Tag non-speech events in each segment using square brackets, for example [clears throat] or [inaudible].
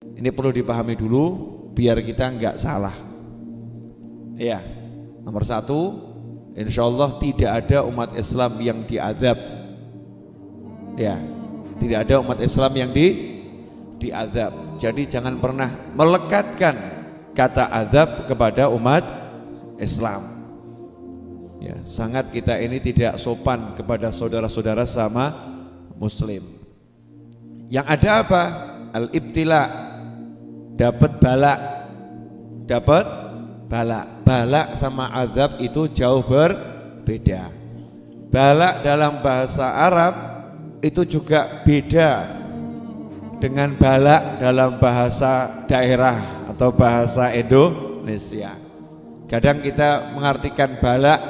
Ini perlu dipahami dulu biar kita nggak salah. Ya, nomor satu, insya Allah tidak ada umat Islam yang diadab. Ya, tidak ada umat Islam yang di diadab. Jadi jangan pernah melekatkan kata adab kepada umat Islam. Ya, sangat kita ini tidak sopan kepada saudara-saudara sama Muslim. Yang ada apa? Al-ibtila' dapat balak dapat balak balak sama azab itu jauh berbeda balak dalam bahasa Arab itu juga beda dengan balak dalam bahasa daerah atau bahasa Indonesia kadang kita mengartikan balak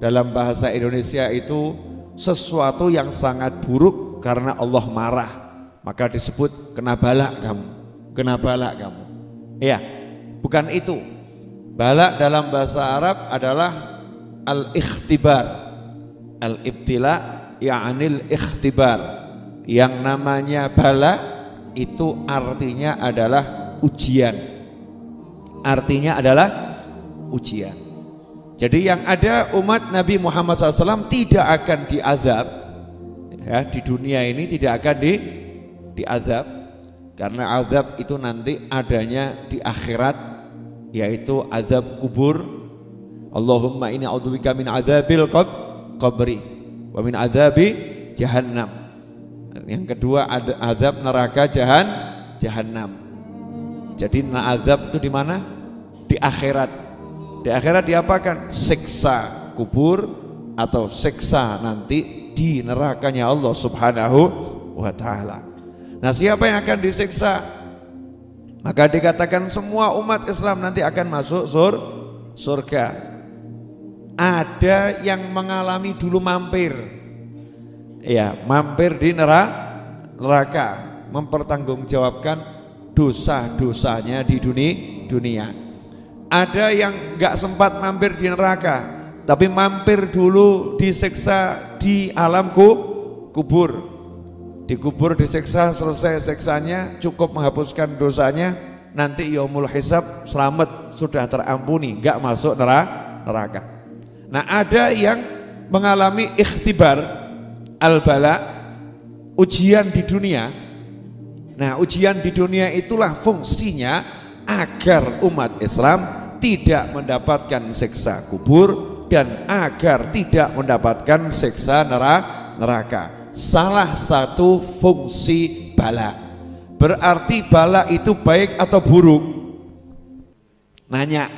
dalam bahasa Indonesia itu sesuatu yang sangat buruk karena Allah marah maka disebut kena balak kamu kena balak kamu. Iya, bukan itu. Balak dalam bahasa Arab adalah al-ikhtibar. Al-ibtila ya'anil ikhtibar. Yang namanya balak itu artinya adalah ujian. Artinya adalah ujian. Jadi yang ada umat Nabi Muhammad SAW tidak akan diazab ya, di dunia ini tidak akan di diazab karena azab itu nanti adanya di akhirat yaitu azab kubur. Allahumma ini a'udzubika min azabil qabri wa min azabi jahannam. Yang kedua ada azab neraka jahan jahannam. Jadi azab itu di mana? Di akhirat. Di akhirat diapakan? Siksa kubur atau siksa nanti di nerakanya Allah Subhanahu wa taala. Nah siapa yang akan disiksa? Maka dikatakan semua umat Islam nanti akan masuk sur surga. Ada yang mengalami dulu mampir. Ya, mampir di neraka, neraka mempertanggungjawabkan dosa-dosanya di dunia dunia. Ada yang nggak sempat mampir di neraka, tapi mampir dulu disiksa di alamku kubur Dikubur diseksa. selesai seksanya cukup menghapuskan dosanya nanti yaumul hisab selamat sudah terampuni enggak masuk neraka. Nah ada yang mengalami ikhtibar al-bala ujian di dunia. Nah ujian di dunia itulah fungsinya agar umat Islam tidak mendapatkan seksa kubur dan agar tidak mendapatkan siksa neraka salah satu fungsi bala. Berarti bala itu baik atau buruk? Nanya.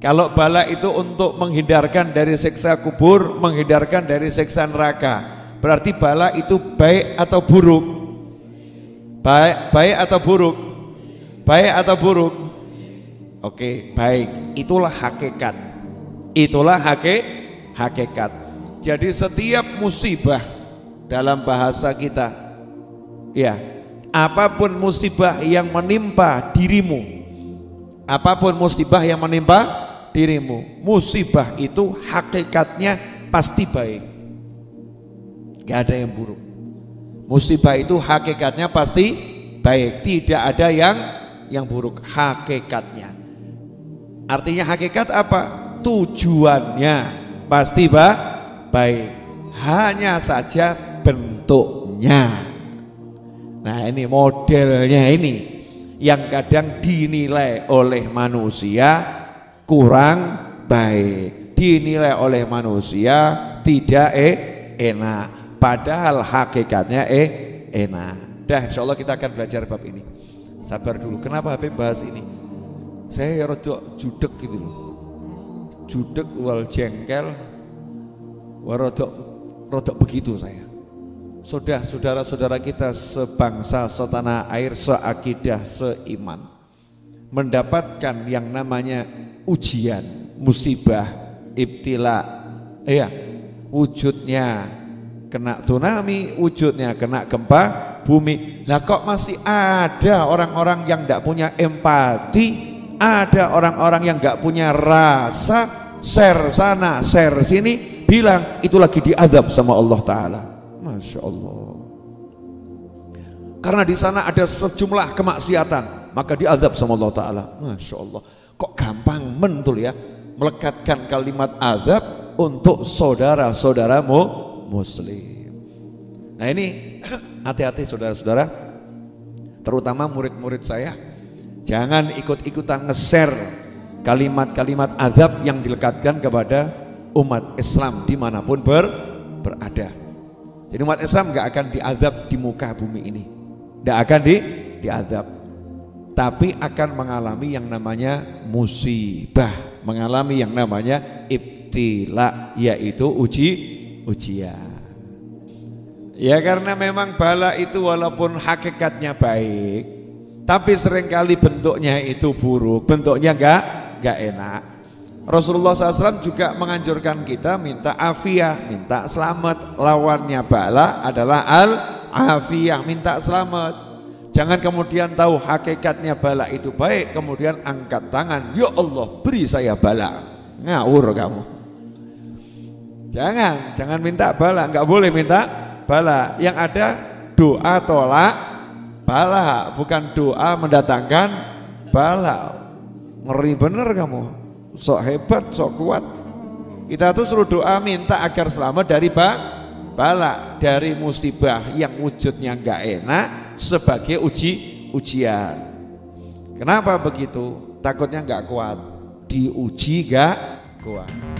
Kalau bala itu untuk menghindarkan dari seksa kubur, menghindarkan dari siksa neraka. Berarti bala itu baik atau buruk? Baik, baik atau buruk? Baik atau buruk? Oke, baik. Itulah hakikat. Itulah hakik, hakikat. Jadi setiap musibah dalam bahasa kita. Ya, apapun musibah yang menimpa dirimu, apapun musibah yang menimpa dirimu, musibah itu hakikatnya pasti baik. Gak ada yang buruk. Musibah itu hakikatnya pasti baik, tidak ada yang yang buruk hakikatnya. Artinya hakikat apa? Tujuannya pasti ba baik. Hanya saja bentuknya. Nah ini modelnya ini yang kadang dinilai oleh manusia kurang baik. Dinilai oleh manusia tidak eh, enak. Padahal hakikatnya eh enak. Dah insya Allah kita akan belajar bab ini. Sabar dulu. Kenapa HP bahas ini? Saya rojo judek gitu loh. Judek wal jengkel. warodok rodok begitu saya sudah saudara-saudara kita sebangsa, setanah air, seakidah, seiman mendapatkan yang namanya ujian, musibah, ibtila, ya wujudnya kena tsunami, wujudnya kena gempa bumi. Lah kok masih ada orang-orang yang tidak punya empati, ada orang-orang yang nggak punya rasa, share sana, share sini, bilang itu lagi diadab sama Allah Ta'ala Masya Allah. Karena di sana ada sejumlah kemaksiatan, maka diadab sama Allah Ta'ala. Masya Allah. Kok gampang mentul ya, melekatkan kalimat adab untuk saudara-saudaramu muslim. Nah ini [clears throat] hati-hati saudara-saudara, terutama murid-murid saya, jangan ikut-ikutan ngeser kalimat-kalimat adab yang dilekatkan kepada umat Islam dimanapun ber berada. Jadi umat Islam nggak akan diadab di muka bumi ini. Nggak akan di diadab. Tapi akan mengalami yang namanya musibah, mengalami yang namanya ibtila, yaitu uji ujian. Ya karena memang bala itu walaupun hakikatnya baik, tapi seringkali bentuknya itu buruk, bentuknya enggak enggak enak. Rasulullah SAW juga menganjurkan kita minta afiah, minta selamat. Lawannya bala adalah al afiah, minta selamat. Jangan kemudian tahu hakikatnya bala itu baik, kemudian angkat tangan, ya Allah beri saya bala. Ngawur kamu. Jangan, jangan minta bala, nggak boleh minta bala. Yang ada doa tolak bala, bukan doa mendatangkan bala. Ngeri bener kamu sok hebat, sok kuat. Kita tuh suruh doa minta agar selamat dari ba bala, dari musibah yang wujudnya enggak enak sebagai uji ujian. Kenapa begitu? Takutnya enggak kuat, diuji enggak kuat.